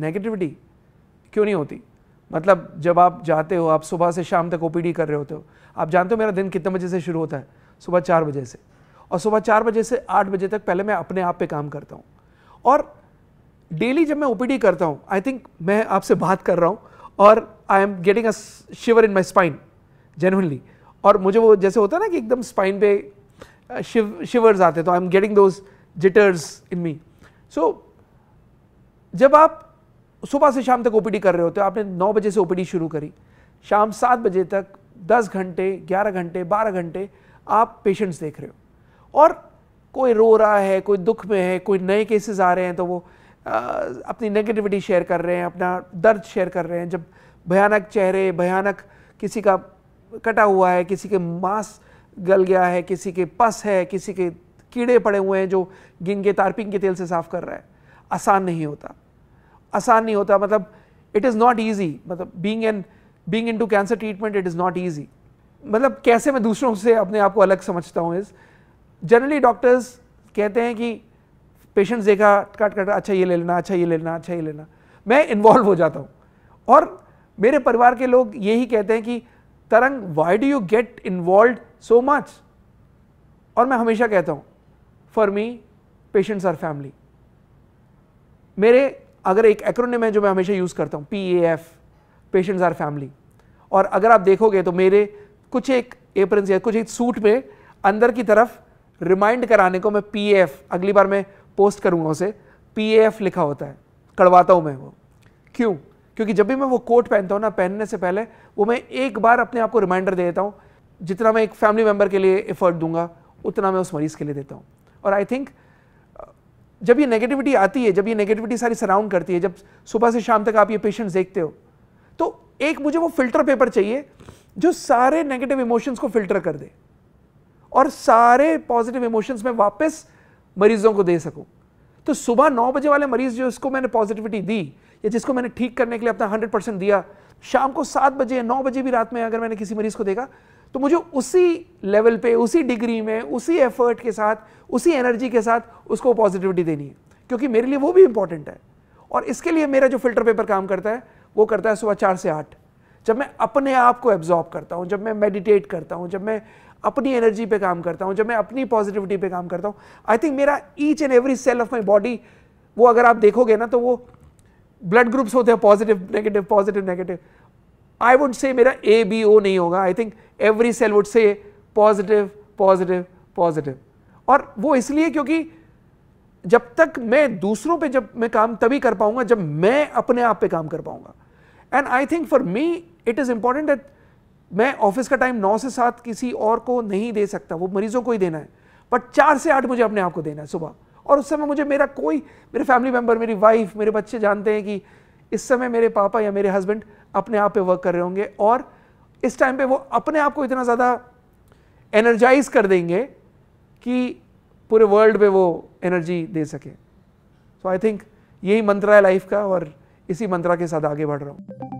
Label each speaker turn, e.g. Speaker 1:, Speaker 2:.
Speaker 1: negativity क्यों नहीं होती मतलब जब आप जाते हो आप सुबह से शाम तक ओ कर रहे होते हो आप जानते हो मेरा दिन कितने बजे से शुरू होता है सुबह चार बजे से और सुबह चार बजे से आठ बजे तक पहले मैं अपने आप पे काम करता हूँ और डेली जब मैं ओपीडी करता हूँ आई थिंक मैं आपसे बात कर रहा हूँ और I am getting a shiver in my spine genuinely और मुझे वो जैसे होता है ना कि एकदम स्पाइन पे शिव शिवर्स आते तो I am getting those jitters in me so जब आप सुबह से शाम तक ओपीडी कर रहे होते हो आपने नौ बजे से ओपीडी शुरू करी शाम सात बजे तक दस घंटे ग्यारह घंटे बारह घंटे आप पेशेंट्स देख रहे हो और कोई रो रहा है कोई दुख में है कोई नए केसेस आ रहे हैं तो वो आ, अपनी नेगेटिविटी शेयर कर रहे हैं अपना दर्द शेयर कर रहे हैं जब भयानक चेहरे भयानक किसी का कटा हुआ है किसी के मांस गल गया है किसी के पस है किसी के कीड़े पड़े हुए हैं जो गिन के तारपिंग के तेल से साफ कर रहा है आसान नहीं होता आसान नहीं होता मतलब इट इज़ नॉट ईजी मतलब being an being in to cancer treatment it is not easy मतलब कैसे मैं दूसरों से अपने आप को अलग समझता हूँ इस जनरली डॉक्टर्स कहते हैं कि पेशेंट्स देखा कट कट अच्छा ये ले लेना अच्छा ये ले लेना अच्छा ये लेना अच्छा मैं इन्वॉल्व हो जाता हूँ और मेरे परिवार के लोग यही कहते हैं कि Tarang why do you get involve so much और मैं हमेशा कहता हूँ for me patients are family मेरे अगर एक एक्रोनिम है जो मैं हमेशा यूज़ करता हूँ P A F patients are family और अगर आप देखोगे तो मेरे कुछ एक एप्रंस या कुछ एक सूट में अंदर की तरफ रिमाइंड कराने को मैं पी एफ अगली बार मैं पोस्ट करूँगा उसे पी ए एफ लिखा होता है कड़वाता हूँ मैं वो क्यों क्योंकि जब भी मैं वो कोट पहनता हूँ ना पहनने से पहले वो मैं एक बार अपने आप को रिमाइंडर दे देता हूँ जितना मैं एक फैमिली मेम्बर के लिए एफर्ट दूंगा उतना मैं उस मरीज़ के लिए देता हूँ और आई थिंक जब ये नेगेटिविटी आती है जब ये नेगेटिविटी सारी सराउंड करती है जब सुबह से शाम तक आप ये पेशेंट्स देखते हो तो एक मुझे वो फिल्टर पेपर चाहिए जो सारे नेगेटिव इमोशंस को फिल्टर कर दे और सारे पॉजिटिव इमोशंस में वापस मरीजों को दे सकूं तो सुबह नौ बजे वाले मरीज जो इसको मैंने पॉजिटिविटी दी या जिसको मैंने ठीक करने के लिए अपना हंड्रेड परसेंट दिया शाम को सात बजे नौ बजे भी रात में अगर मैंने किसी मरीज को देखा तो मुझे उसी लेवल पे उसी डिग्री में उसी एफर्ट के साथ उसी एनर्जी के साथ उसको पॉजिटिविटी देनी है क्योंकि मेरे लिए वो भी इंपॉर्टेंट है और इसके लिए मेरा जो फिल्टर पेपर काम करता है वो करता है सुबह चार से आठ जब मैं अपने आप को एब्जॉर्ब करता हूँ जब मैं मेडिटेट करता हूँ जब मैं अपनी एनर्जी पे काम करता हूँ जब मैं अपनी पॉजिटिविटी पे काम करता हूँ आई थिंक मेरा each and every cell of my body वो अगर आप देखोगे ना तो वो ब्लड ग्रुप्स होते हैं positive negative positive negative I would say मेरा ए बी ओ नहीं होगा I think every cell would say positive positive positive और वो इसलिए क्योंकि जब तक मैं दूसरों पे जब मैं काम तभी कर पाऊंगा जब मैं अपने आप पे काम कर पाऊंगा and I think for me it is important that मैं ऑफिस का टाइम नौ से सात किसी और को नहीं दे सकता वो मरीजों को ही देना है बट चार से आठ मुझे अपने आप को देना है सुबह और उस समय मुझे मेरा कोई मेरे फैमिली मेंबर मेरी वाइफ मेरे बच्चे जानते हैं कि इस समय मेरे पापा या मेरे हस्बैंड अपने आप पे वर्क कर रहे होंगे और इस टाइम पे वो अपने आप को इतना ज़्यादा एनर्जाइज कर देंगे कि पूरे वर्ल्ड पे वो एनर्जी दे सके सो आई थिंक यही मंत्रा है लाइफ का और इसी मंत्रा के साथ आगे बढ़ रहा हूँ